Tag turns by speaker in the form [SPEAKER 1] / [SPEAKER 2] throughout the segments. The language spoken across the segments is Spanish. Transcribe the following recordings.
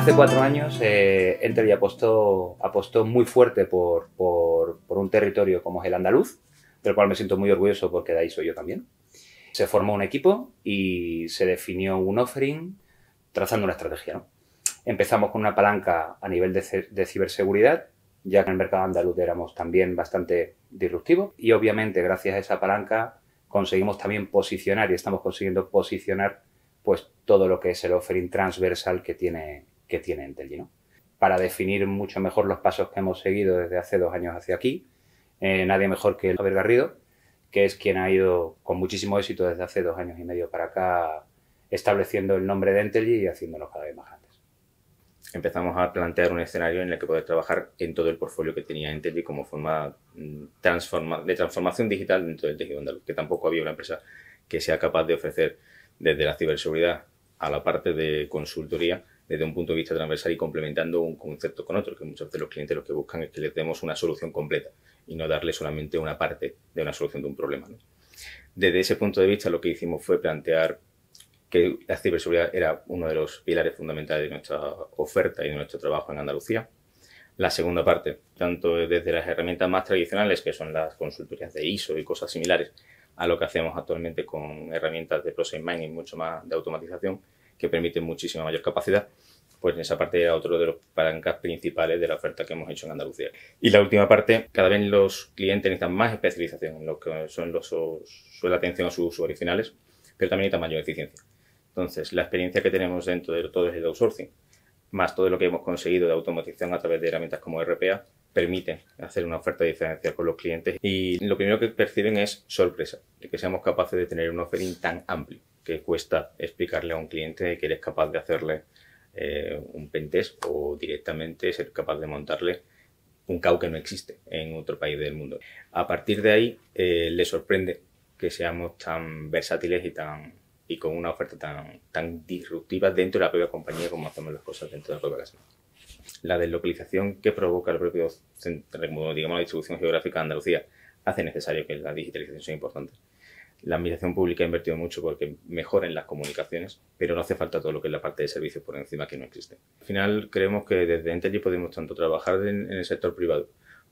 [SPEAKER 1] Hace cuatro años eh, Enter apostó, muy fuerte por, un territorio como es el andaluz, del cual me siento muy orgulloso porque de ahí soy yo también. Se formó un equipo y se definió un offering trazando una estrategia. Empezamos con una palanca a nivel de, ciberseguridad, ya que en el mercado andaluz éramos también bastante disruptivos y obviamente gracias a esa palanca conseguimos también posicionar y estamos consiguiendo posicionar pues todo lo que es el offering transversal que tiene, que tiene Entelgy, ¿no? Para definir mucho mejor los pasos que hemos seguido desde hace dos años hacia aquí, eh, nadie mejor que Javier Garrido, que es quien ha ido con muchísimo éxito desde hace dos años y medio para acá estableciendo el nombre de Entelgy y haciéndolo cada vez más grandes. Empezamos a plantear un escenario en el que poder trabajar en todo el portfolio que tenía
[SPEAKER 2] Entelgy como forma mm, de transformación digital dentro del tejido andaluz, que tampoco había una empresa que sea capaz de ofrecer desde la ciberseguridad a la parte de consultoría desde un punto de vista transversal y complementando un concepto con otro, que muchas veces los clientes lo que buscan es que les demos una solución completa y no darle solamente una parte de una solución de un problema. Desde ese punto de vista lo que hicimos fue plantear que la ciberseguridad era uno de los pilares fundamentales de nuestra oferta y de nuestro trabajo en Andalucía. La segunda parte, tanto desde las herramientas más tradicionales, que son las consultorías de ISO y cosas similares, a lo que hacemos actualmente con herramientas de process mining mucho más de automatización, que permiten muchísima mayor capacidad, pues en esa parte era otro de los palancas principales de la oferta que hemos hecho en Andalucía. Y la última parte, cada vez los clientes necesitan más especialización en lo que son los la atención a sus usuarios originales, pero también necesitan mayor eficiencia. Entonces, la experiencia que tenemos dentro de todo el outsourcing, más todo lo que hemos conseguido de automatización a través de herramientas como RPA, permite hacer una oferta diferencial con los clientes y lo primero que perciben es sorpresa, de que seamos capaces de tener un offering tan amplio cuesta explicarle a un cliente que eres capaz de hacerle eh, un pentest o directamente ser capaz de montarle un CAU que no existe en otro país del mundo. A partir de ahí eh, le sorprende que seamos tan versátiles y tan y con una oferta tan, tan disruptiva dentro de la propia compañía como hacemos las cosas dentro de la propia casa. La deslocalización que provoca el propio, digamos, la distribución geográfica de Andalucía hace necesario que la digitalización sea importante la administración pública ha invertido mucho porque mejoren las comunicaciones, pero no hace falta todo lo que es la parte de servicios por encima que no existe. Al final, creemos que desde Entity podemos tanto trabajar en, el sector privado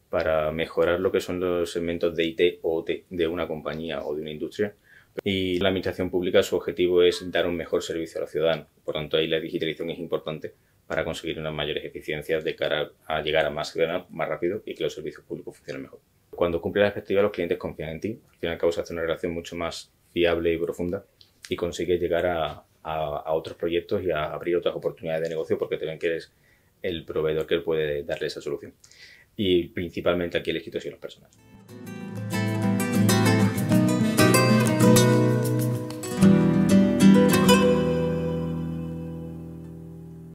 [SPEAKER 2] para mejorar lo que son los segmentos de IT o OT de una compañía o de una industria. Y la administración pública, su objetivo es dar un mejor servicio a la ciudadano. Por tanto, ahí la digitalización es importante para conseguir unas mayores eficiencias de cara a llegar a más ciudadanos más rápido y que los servicios públicos funcionen mejor. Cuando cumples la expectativa, los clientes confían en ti. Al final, hacer una relación mucho más fiable y profunda y consigues llegar a, otros proyectos y a abrir otras oportunidades de negocio porque te ven que eres el proveedor que puede darle esa solución. Y principalmente aquí el éxito es las personas.